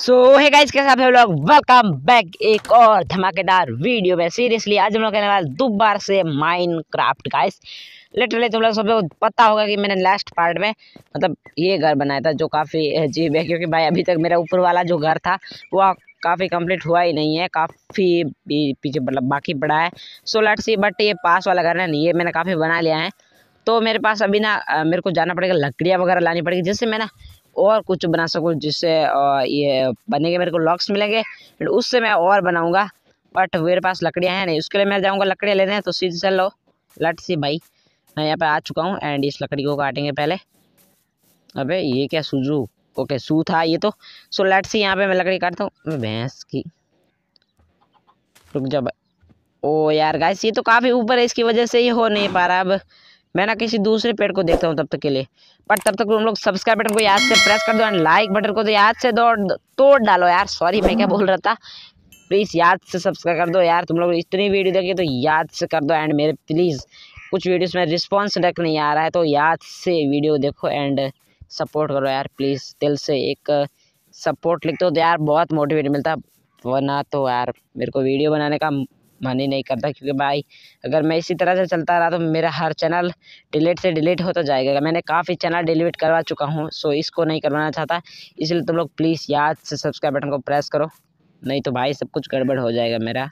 सो है गाइस कैसे आप लोग वेलकम बैक एक और धमाकेदार वीडियो में सीरियसली आज हम लोग कहने वाले दोबारा से माइनक्राफ्ट क्राफ्ट गाइस लिटरली तुम लोग सब लोग पता होगा कि मैंने लास्ट पार्ट में मतलब ये घर बनाया था जो काफ़ी अजीब है क्योंकि भाई अभी तक मेरा ऊपर वाला जो घर था वो काफ़ी कंप्लीट हुआ ही नहीं है काफ़ी पीछे मतलब बाकी पड़ा है सो लेट सी बट ये पास वाला घर है नहीं ये मैंने काफ़ी बना लिया है तो मेरे पास अभी ना मेरे को जाना पड़ेगा लकड़ियाँ वगैरह लानी पड़ेगी जिससे मैं ना और कुछ बना सकूँ जिससे ये बनेंगे मेरे को लॉक्स मिलेंगे फिर उससे मैं और बनाऊँगा बट मेरे पास लकड़ियाँ हैं नहीं उसके लिए मैं जाऊँगा लकड़ियाँ लेने तो सीधे चल लो लट सी भाई मैं यहाँ पर आ चुका हूँ एंड इस लकड़ी को काटेंगे पहले अबे ये क्या सूजू ओके सू था ये तो सो लेट सी यहाँ पे मैं लकड़ी काटता हूँ भैंस की रुक जा ओ यार गाइस ये तो काफ़ी ऊपर है इसकी वजह से ये हो नहीं पा रहा अब मैं ना किसी दूसरे पेड़ को देखता हूँ तब तक के लिए बट तब तक तुम लोग सब्सक्राइब बटन को याद से प्रेस कर दो एंड लाइक बटन को तो याद से दो तोड़ डालो यार सॉरी मैं क्या बोल रहा था प्लीज़ याद से सब्सक्राइब कर दो यार तुम लोग इतनी वीडियो देखिए तो याद से कर दो एंड मेरे प्लीज़ कुछ वीडियोस में रिस्पॉन्स डक नहीं आ रहा है तो याद से वीडियो देखो एंड सपोर्ट करो यार प्लीज़ दिल से एक सपोर्ट लिख दो तो यार बहुत मोटिवेट मिलता वरना तो यार मेरे को वीडियो बनाने का मन ही नहीं करता क्योंकि भाई अगर मैं इसी तरह से चलता रहा तो मेरा हर चैनल डिलीट से डिलीट होता जाएगा मैंने काफ़ी चैनल डिलीट करवा चुका हूँ सो इसको नहीं करवाना चाहता इसलिए तुम लोग प्लीज़ याद से सब्सक्राइब बटन को प्रेस करो नहीं तो भाई सब कुछ गड़बड़ हो जाएगा मेरा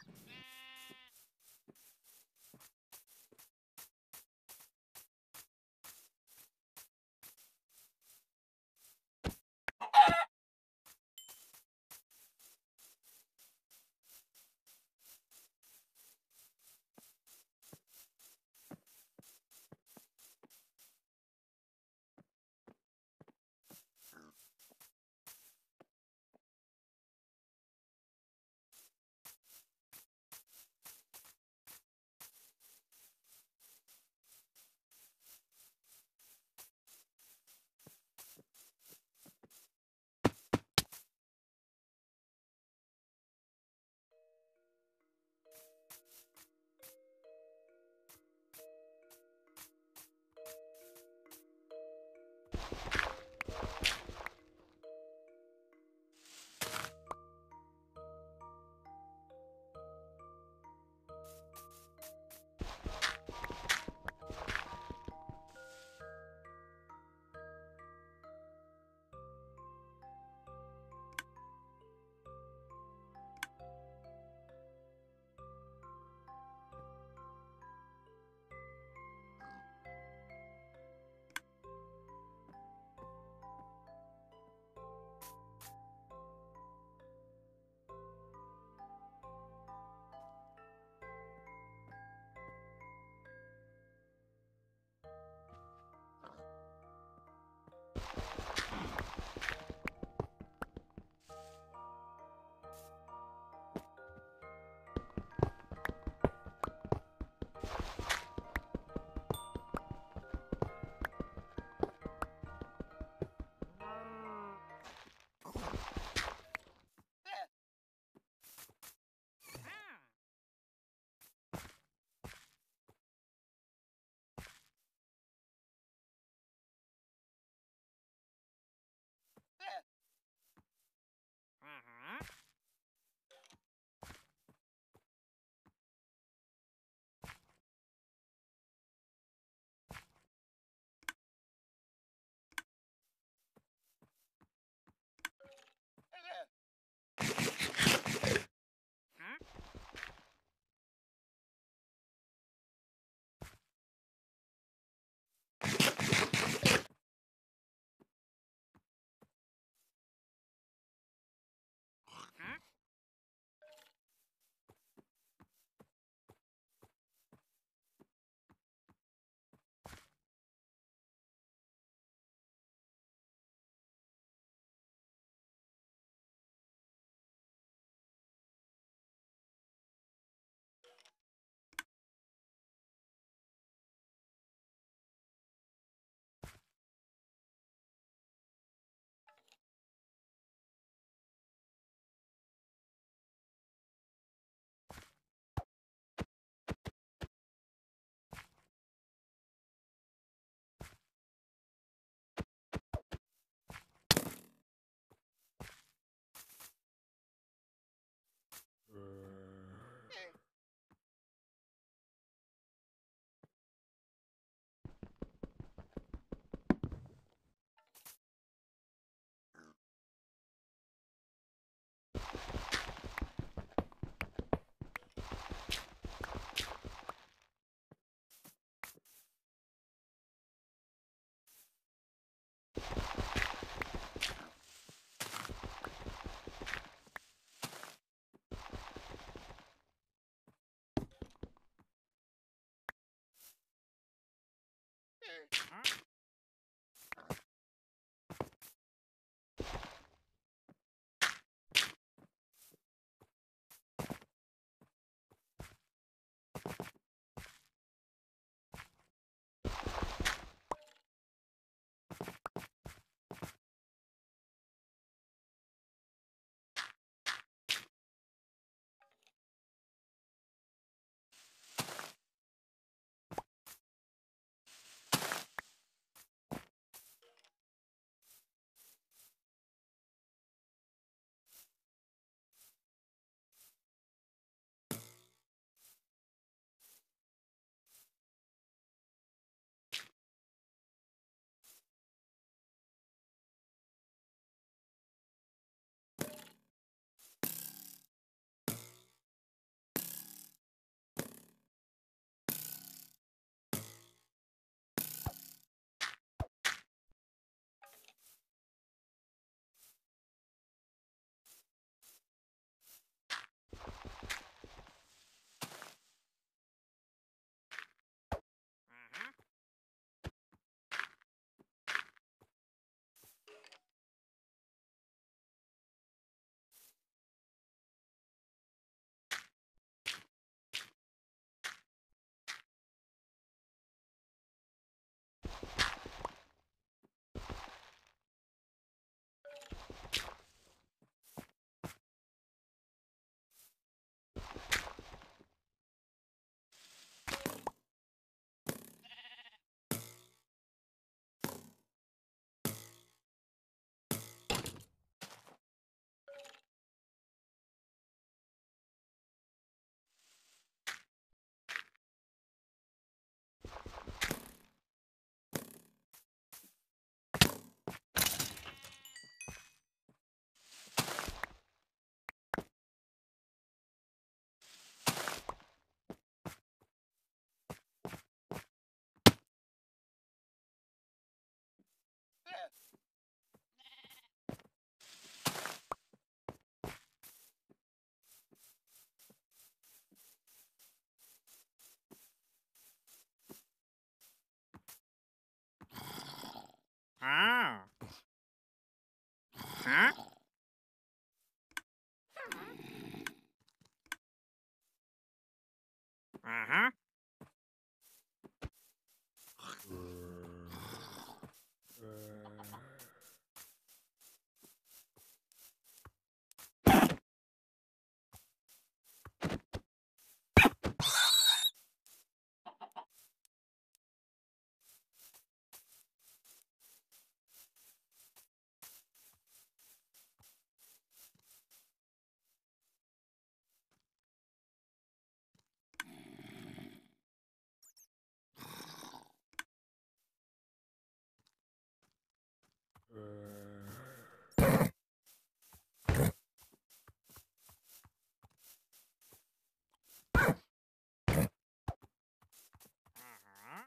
huh.